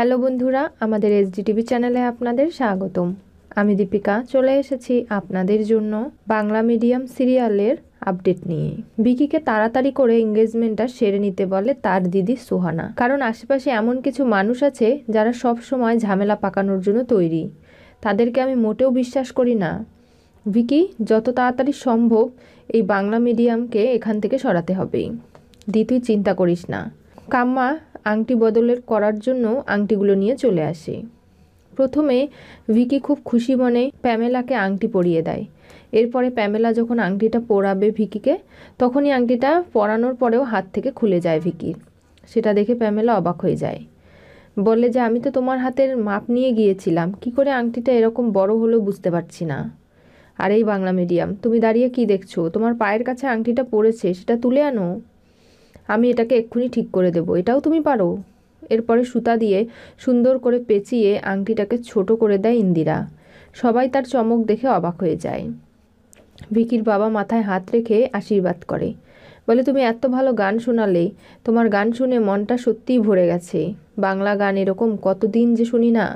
Hello বন্ধুরা আমাদের S SDTV চ্যানেলে আপনাদের স্বাগতম আমি দীপিকা চলে এসেছি আপনাদের জন্য বাংলা মিডিয়াম সিরিয়ালের আপডেট নিয়ে বিকিকে তাড়াতাড়ি করে এঙ্গেজমেন্টটা সেরে নিতে বলে তার দিদি সোহানা কারণ আশেপাশে এমন কিছু মানুষ আছে যারা সব সময় ঝামেলা পাকানোর জন্য তৈরি তাদেরকে আমি মোটেও বিশ্বাস করি না ভিকি যত তাড়াতাড়ি সম্ভব এই বাংলা মিডিয়ামকে এখান থেকে সরাতে হবে দি তুই চিন্তা করিস না কাম্মা আংটি বদলের করার জন্য আংটিগুলো নিয়ে চলে আসে প্রথমে ভিকি খুব খুশি মনে প্যামেলাকে আংটি পরিয়ে দেয় এরপরে প্যামেলা যখন আংটিটা পরাবে ভিকিকে তখনই আংটিটা পরানোর পরেও হাত থেকে খুলে যায় ভিকির সেটা দেখে প্যামেলা অবাক হয়ে যায় বলে যে আমি তো তোমার হাতের মাপ নিয়ে গিয়েছিলাম কি করে আংটিটা এরকম বড় হলো বুঝতে পারছি না আর এই বাংলা মিডিয়াম তুমি দাঁড়িয়ে কি দেখছো তোমার পায়ের কাছে আংটিটা পড়েছে সেটা তুলে আনো আমি এটাকে এক্ষুনি ঠিক করে দেব এটাও তুমি পারো এরপরে সুতা দিয়ে সুন্দর করে পেঁচিয়ে আংটিটাকে ছোট করে দেয় ইন্দিরা সবাই তার চমক দেখে অবাক হয়ে যায় ভিকির বাবা মাথায় হাত রেখে আশীর্বাদ করে বলে তুমি এত ভালো গান শোনালে তোমার গান শুনে মনটা সত্যিই ভরে গেছে বাংলা গান এরকম কতদিন যে শুনি না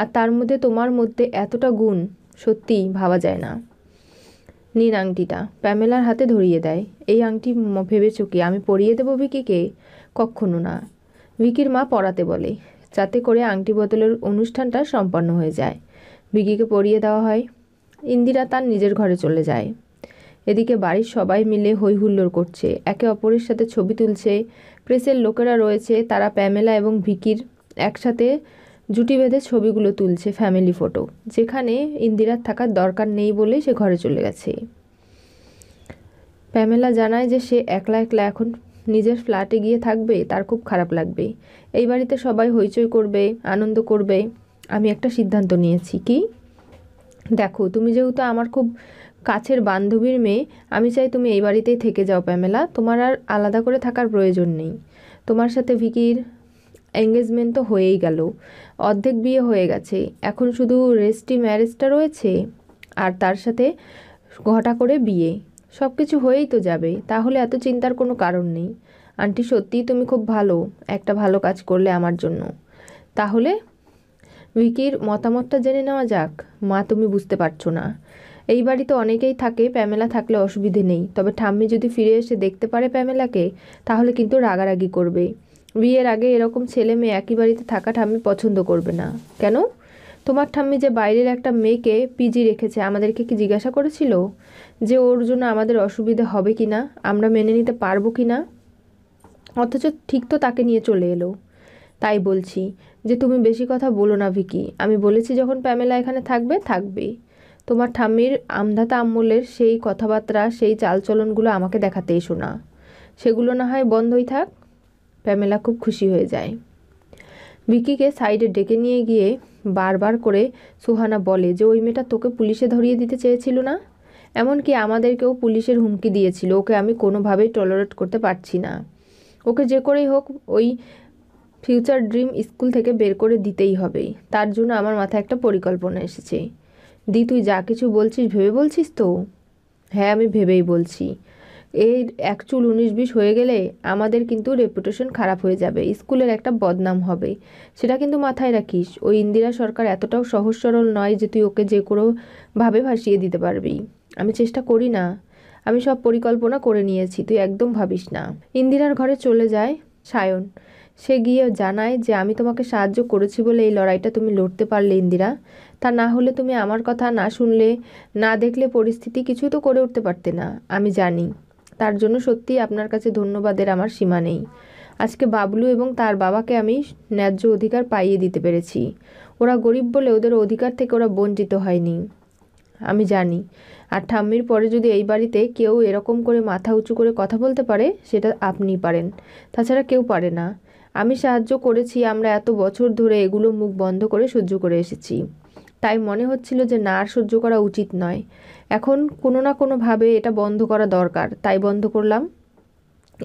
আর তার মধ্যে তোমার মধ্যে এতটা গুণ সত্যিই ভাবা যায় না নিন আংটিটা প্যামেলার হাতে ধরিয়ে দেয় এই আংটি ভেবে কি আমি পরিয়ে দেবো ভিকিকে কখনো না ভিকির মা পড়াতে বলে যাতে করে আংটি বদলের অনুষ্ঠানটা সম্পন্ন হয়ে যায় ভিকিকে পরিয়ে দেওয়া হয় ইন্দিরা তার নিজের ঘরে চলে যায় এদিকে বাড়ির সবাই মিলে হৈ হুল্লোড় করছে একে অপরের সাথে ছবি তুলছে প্রেসের লোকেরা রয়েছে তারা প্যামেলা এবং ভিকির একসাথে জুটি বেঁধে ছবিগুলো তুলছে ফ্যামিলি ফটো যেখানে ইন্দিরার থাকার দরকার নেই বলেই সে ঘরে চলে গেছে প্যামেলা জানায় যে সে একলা একলা এখন নিজের ফ্ল্যাটে গিয়ে থাকবে তার খুব খারাপ লাগবে এই বাড়িতে সবাই হইচই করবে আনন্দ করবে আমি একটা সিদ্ধান্ত নিয়েছি কি দেখো তুমি যেহেতু আমার খুব কাছের বান্ধবীর মেয়ে আমি চাই তুমি এই বাড়িতেই থেকে যাও প্যামেলা তোমার আর আলাদা করে থাকার প্রয়োজন নেই তোমার সাথে ভিকির এঙ্গেজমেন্ট তো হয়েই গেল অর্ধেক বিয়ে হয়ে গেছে এখন শুধু রেস্টি ম্যারেজটা রয়েছে আর তার সাথে ঘটা করে বিয়ে সব কিছু হয়েই তো যাবে তাহলে এত চিন্তার কোনো কারণ নেই আন্টি সত্যিই তুমি খুব ভালো একটা ভালো কাজ করলে আমার জন্য তাহলে উইকির মতামতটা জেনে নেওয়া যাক মা তুমি বুঝতে পারছো না এই বাড়িতে অনেকেই থাকে প্যামেলা থাকলে অসুবিধে নেই তবে ঠাম্মি যদি ফিরে এসে দেখতে পারে প্যামেলাকে তাহলে কিন্তু রাগারাগি করবে বিয়ের আগে এরকম ছেলে মেয়ে একই বাড়িতে থাকা ঠাম্মি পছন্দ করবে না কেন তোমার ঠাম্মি যে বাইরের একটা মেয়েকে পিজি রেখেছে আমাদেরকে কি জিজ্ঞাসা করেছিল যে ওর জন্য আমাদের অসুবিধে হবে কি না আমরা মেনে নিতে পারবো কি না অথচ ঠিক তো তাকে নিয়ে চলে এলো তাই বলছি যে তুমি বেশি কথা বলো না ভিকি আমি বলেছি যখন প্যামেলা এখানে থাকবে থাকবে তোমার ঠাম্মির আমধাতা আম্মলের সেই কথাবার্তা সেই চালচলনগুলো আমাকে দেখাতে এসো না সেগুলো না হয় বন্ধই থাক প্যামেলা খুব খুশি হয়ে যায় ভিকিকে সাইডে ডেকে নিয়ে গিয়ে বারবার করে সুহানা বলে যে ওই মেয়েটা তোকে পুলিশে ধরিয়ে দিতে চেয়েছিল না এমনকি আমাদেরকেও পুলিশের হুমকি দিয়েছিল ওকে আমি কোনোভাবেই টলারেট করতে পারছি না ওকে যে করেই হোক ওই ফিউচার ড্রিম স্কুল থেকে বের করে দিতেই হবে তার জন্য আমার মাথায় একটা পরিকল্পনা এসেছে দি তুই যা কিছু বলছিস ভেবে বলছিস তো হ্যাঁ আমি ভেবেই বলছি এই এক চুল উনিশ বিশ হয়ে গেলে আমাদের কিন্তু রেপুটেশন খারাপ হয়ে যাবে স্কুলের একটা বদনাম হবে সেটা কিন্তু মাথায় রাখিস ওই ইন্দিরা সরকার এতটাও সহজ সরল নয় যে তুই ওকে যে কোনোভাবে ভাসিয়ে দিতে পারবি আমি চেষ্টা করি না আমি সব পরিকল্পনা করে নিয়েছি তুই একদম ভাবিস না ইন্দিরার ঘরে চলে যায় সায়ন সে গিয়ে জানায় যে আমি তোমাকে সাহায্য করেছি বলে এই লড়াইটা তুমি লড়তে পারলে ইন্দিরা তা না হলে তুমি আমার কথা না শুনলে না দেখলে পরিস্থিতি কিছুই তো করে উঠতে পারতে না আমি জানি তার জন্য সত্যি আপনার কাছে ধন্যবাদের আমার সীমা নেই আজকে বাবলু এবং তার বাবাকে আমি ন্যায্য অধিকার পাইয়ে দিতে পেরেছি ওরা গরিব বলে ওদের অধিকার থেকে ওরা বঞ্চিত হয়নি আমি জানি আর ঠাম্মির পরে যদি এই বাড়িতে কেউ এরকম করে মাথা উঁচু করে কথা বলতে পারে সেটা আপনি পারেন তাছাড়া কেউ পারে না আমি সাহায্য করেছি আমরা এত বছর ধরে এগুলো মুখ বন্ধ করে সহ্য করে এসেছি তাই মনে হচ্ছিল যে না আর সহ্য করা উচিত নয় এখন কোনো না কোনোভাবে এটা বন্ধ করা দরকার তাই বন্ধ করলাম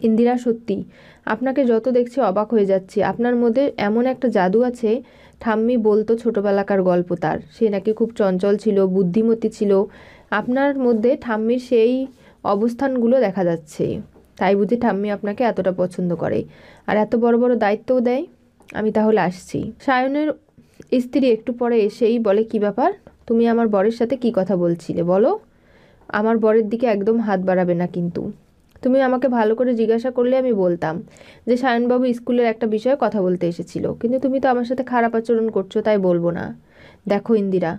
ইন্দিরা সত্যি আপনাকে যত দেখছি অবাক হয়ে যাচ্ছি আপনার মধ্যে এমন একটা জাদু আছে ঠাম্মি বলতো ছোটোবেলাকার গল্প তার সে নাকি খুব চঞ্চল ছিল বুদ্ধিমতী ছিল আপনার মধ্যে ঠাম্মির সেই অবস্থানগুলো দেখা যাচ্ছে তাই বুঝি ঠাম্মি আপনাকে এতটা পছন্দ করে আর এত বড় বড় দায়িত্বও দেয় আমি তাহলে আসছি সায়নের স্ত্রী একটু পরে এসেই বলে কি ব্যাপার তুমি আমার বরের সাথে কি কথা বলছিলে বলো আমার বরের দিকে একদম হাত বাড়াবে না কিন্তু তুমি আমাকে ভালো করে জিজ্ঞাসা করলে আমি বলতাম যে সায়নবাবু স্কুলের একটা বিষয়ে কথা বলতে এসেছিল কিন্তু তুমি তো আমার সাথে খারাপ আচরণ করছো তাই বলবো না দেখো ইন্দিরা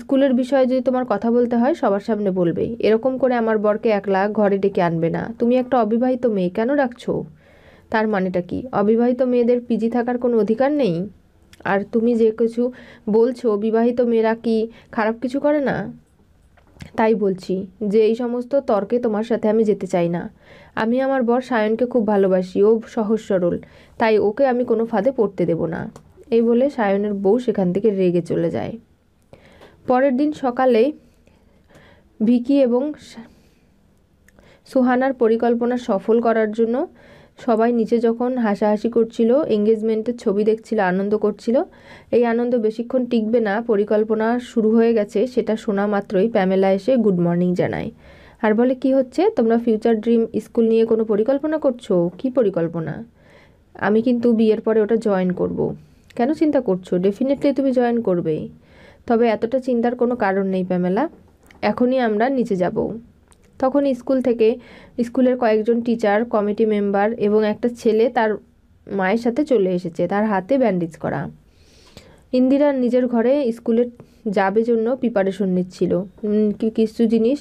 স্কুলের বিষয়ে যদি তোমার কথা বলতে হয় সবার সামনে বলবে এরকম করে আমার বরকে একলা ঘরে ডেকে আনবে না তুমি একটা অবিবাহিত মেয়ে কেন রাখছো তার মানেটা কি অবিবাহিত মেয়েদের পিজি থাকার কোনো অধিকার নেই আর তুমি যে কিছু বলছো বিবাহিত মেয়েরা কি খারাপ কিছু করে না তাই বলছি যে এই সমস্ত তর্কে তোমার সাথে আমি যেতে চাই না আমি আমার বর সায়নকে খুব ভালোবাসি ও সহজ সরল তাই ওকে আমি কোনো ফাঁদে পড়তে দেব না এই বলে সায়নের বউ সেখান থেকে রেগে চলে যায় পরের দিন সকালে ভিকি এবং সুহানার পরিকল্পনা সফল করার জন্য সবাই নিচে যখন হাসাহাসি করছিল এঙ্গেজমেন্টের ছবি দেখছিল আনন্দ করছিল এই আনন্দ বেশিক্ষণ টিকবে না পরিকল্পনা শুরু হয়ে গেছে সেটা শোনা মাত্রই প্যামেলা এসে গুড মর্নিং জানায় আর বলে কি হচ্ছে তোমরা ফিউচার ড্রিম স্কুল নিয়ে কোনো পরিকল্পনা করছো কি পরিকল্পনা আমি কিন্তু বিয়ের পরে ওটা জয়েন করব। কেন চিন্তা করছো ডেফিনেটলি তুমি জয়েন করবেই তবে এতটা চিন্তার কোনো কারণ নেই প্যামেলা এখনই আমরা নিচে যাবো তখন স্কুল থেকে স্কুলের কয়েকজন টিচার কমিটি মেম্বার এবং একটা ছেলে তার মায়ের সাথে চলে এসেছে তার হাতে ব্যান্ডেজ করা ইন্দিরা নিজের ঘরে স্কুলে যাবে জন্য প্রিপারেশন নিচ্ছিল কিছু জিনিস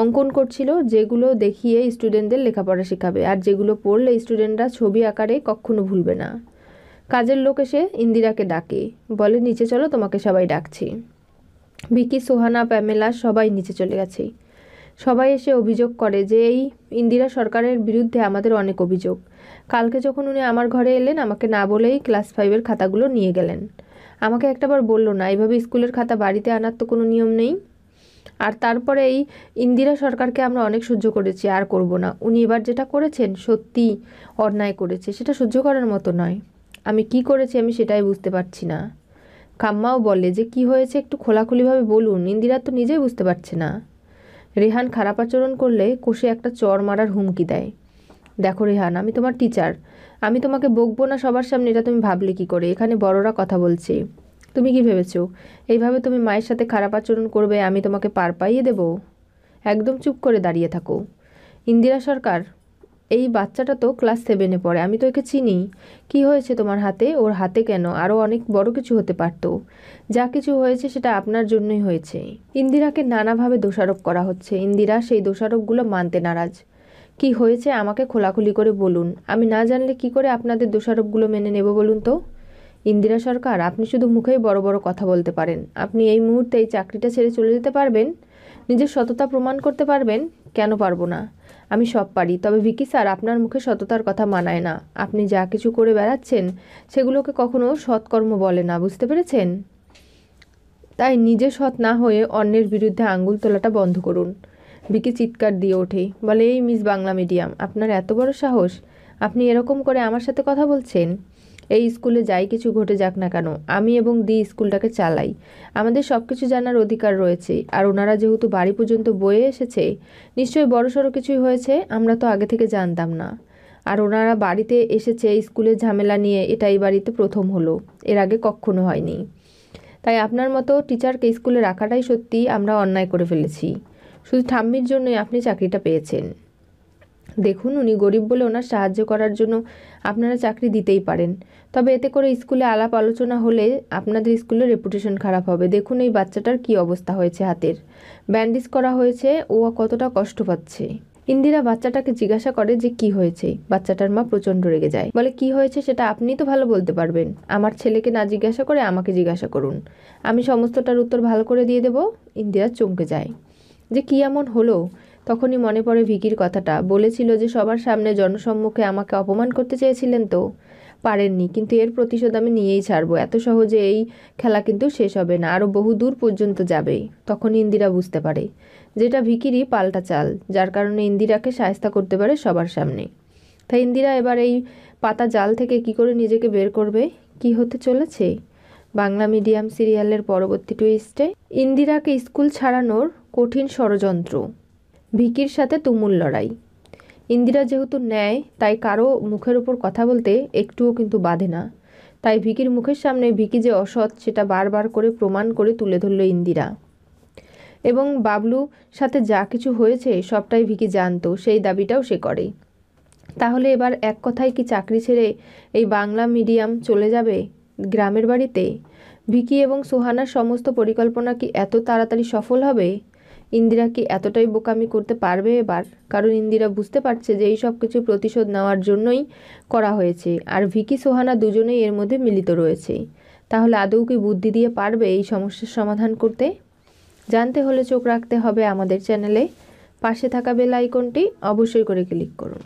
অঙ্কন করছিল যেগুলো দেখিয়ে স্টুডেন্টদের লেখাপড়া শেখাবে আর যেগুলো পড়লে স্টুডেন্টরা ছবি আকারে কখনো ভুলবে না কাজের লোক এসে ইন্দিরাকে ডাকে বলে নিচে চলো তোমাকে সবাই ডাকছি বিকি সোহানা প্যামেলা সবাই নিচে চলে গেছে সবাই এসে অভিযোগ করে যে এই ইন্দিরা সরকারের বিরুদ্ধে আমাদের অনেক অভিযোগ কালকে যখন উনি আমার ঘরে এলেন আমাকে না বলেই ক্লাস ফাইভের খাতাগুলো নিয়ে গেলেন আমাকে একটাবার বলল না এইভাবে স্কুলের খাতা বাড়িতে আনার তো কোনো নিয়ম নেই আর তারপরে এই ইন্দিরা সরকারকে আমরা অনেক সহ্য করেছি আর করব না উনি এবার যেটা করেছেন সত্যি অন্যায় করেছে সেটা সহ্য করার মতো নয় আমি কি করেছি আমি সেটাই বুঝতে পারছি না কাম্মাও বলে যে কি হয়েছে একটু খোলাখুলিভাবে বলুন ইন্দিরা তো নিজেই বুঝতে পারছে না রেহান খারাপ আচরণ করলে কোষে একটা চর মারার হুমকি দেয় দেখো রেহান আমি তোমার টিচার আমি তোমাকে বকবো না সবার সামনে এটা তুমি ভাবলে কি করে এখানে বড়রা কথা বলছে তুমি কি ভেবেছো এইভাবে তুমি মায়ের সাথে খারাপ আচরণ করবে আমি তোমাকে পার পাইয়ে দেব একদম চুপ করে দাঁড়িয়ে থাকো ইন্দিরা সরকার এই বাচ্চাটা তো ক্লাস সেভেনে পড়ে আমি তো একে চিনি কি হয়েছে তোমার হাতে ওর হাতে কেন আরও অনেক বড় কিছু হতে পারত যা কিছু হয়েছে সেটা আপনার জন্যই হয়েছে ইন্দিরাকে নানাভাবে দোষারোপ করা হচ্ছে ইন্দিরা সেই দোষারোপগুলো মানতে নারাজ কি হয়েছে আমাকে খোলাখুলি করে বলুন আমি না জানলে কি করে আপনাদের দোষারোপগুলো মেনে নেব বলুন তো ইন্দিরা সরকার আপনি শুধু মুখেই বড় বড় কথা বলতে পারেন আপনি এই মুহূর্তে এই চাকরিটা ছেড়ে চলে যেতে পারবেন নিজের সততা প্রমাণ করতে পারবেন কেন পারবো না আমি সব পারি তবে ভিকি স্যার আপনার মুখে সততার কথা মানায় না আপনি যা কিছু করে বেড়াচ্ছেন সেগুলোকে কখনো সৎকর্ম বলে না বুঝতে পেরেছেন তাই নিজে সৎ না হয়ে অন্যের বিরুদ্ধে আঙ্গুল তোলাটা বন্ধ করুন ভিকি চিৎকার দিয়ে ওঠে বলে এই মিস বাংলা মিডিয়াম আপনার এত বড় সাহস আপনি এরকম করে আমার সাথে কথা বলছেন এই স্কুলে যাই কিছু ঘটে যাক না কেন আমি এবং দি স্কুলটাকে চালাই আমাদের সব কিছু জানার অধিকার রয়েছে আর ওনারা যেহেতু বাড়ি পর্যন্ত বয়ে এসেছে নিশ্চয়ই বড়সড় কিছুই হয়েছে আমরা তো আগে থেকে জানতাম না আর ওনারা বাড়িতে এসেছে স্কুলের ঝামেলা নিয়ে এটা এই বাড়িতে প্রথম হলো এর আগে কখনো হয়নি তাই আপনার মতো টিচারকে স্কুলে রাখাটাই সত্যি আমরা অন্যায় করে ফেলেছি শুধু ঠাম্মির জন্যই আপনি চাকরিটা পেয়েছেন দেখুন উনি গরিব বলে ওনার সাহায্য করার জন্য আপনারা চাকরি দিতেই পারেন তবে এতে করে স্কুলে আলাপ আলোচনা হলে আপনাদের স্কুলের রেপুটেশন খারাপ হবে দেখুন এই বাচ্চাটার কি অবস্থা হয়েছে হাতের ব্যান্ডেজ করা হয়েছে ও কতটা কষ্ট পাচ্ছে ইন্দিরা বাচ্চাটাকে জিজ্ঞাসা করে যে কি হয়েছে বাচ্চাটার মা প্রচণ্ড রেগে যায় বলে কি হয়েছে সেটা আপনি তো ভালো বলতে পারবেন আমার ছেলেকে না জিজ্ঞাসা করে আমাকে জিজ্ঞাসা করুন আমি সমস্তটার উত্তর ভালো করে দিয়ে দেব ইন্দিরা চমকে যায় যে কি এমন হলো তখনই মনে পড়ে ভিকির কথাটা বলেছিল যে সবার সামনে জনসম্মুখে আমাকে অপমান করতে চেয়েছিলেন তো পারেননি কিন্তু এর প্রতিশোধ আমি নিয়েই ছাড়বো এত সহজে এই খেলা কিন্তু শেষ হবে না আরও বহু দূর পর্যন্ত যাবে তখন ইন্দিরা বুঝতে পারে যেটা ভিকিরই পাল্টা চাল যার কারণে ইন্দিরাকে সায়স্তা করতে পারে সবার সামনে তাই ইন্দিরা এবার এই পাতা জাল থেকে কি করে নিজেকে বের করবে কি হতে চলেছে বাংলা মিডিয়াম সিরিয়ালের পরবর্তী টুইস্টে ইন্দিরাকে স্কুল ছাড়ানোর কঠিন ষড়যন্ত্র ভিকির সাথে তুমুল লড়াই ইন্দিরা যেহেতু ন্যায় তাই কারো মুখের ওপর কথা বলতে একটুও কিন্তু বাধে না তাই ভিকির মুখের সামনে ভিকি যে অসৎ সেটা বারবার করে প্রমাণ করে তুলে ধরল ইন্দিরা এবং বাবলু সাথে যা কিছু হয়েছে সবটাই ভিকি জানতো সেই দাবিটাও সে করে তাহলে এবার এক কথায় কি চাকরি ছেড়ে এই বাংলা মিডিয়াম চলে যাবে গ্রামের বাড়িতে ভিকি এবং সোহানার সমস্ত পরিকল্পনা কি এত তাড়াতাড়ি সফল হবে ইন্দিরা কি এতটাই বোকামি করতে পারবে এবার কারণ ইন্দিরা বুঝতে পারছে যে এই সব কিছু প্রতিশোধ নেওয়ার জন্যই করা হয়েছে আর ভিকি সোহানা দুজনেই এর মধ্যে মিলিত রয়েছে তাহলে আদৌ কি বুদ্ধি দিয়ে পারবে এই সমস্যার সমাধান করতে জানতে হলে চোখ রাখতে হবে আমাদের চ্যানেলে পাশে থাকা বেল আইকনটি অবশ্যই করে ক্লিক করুন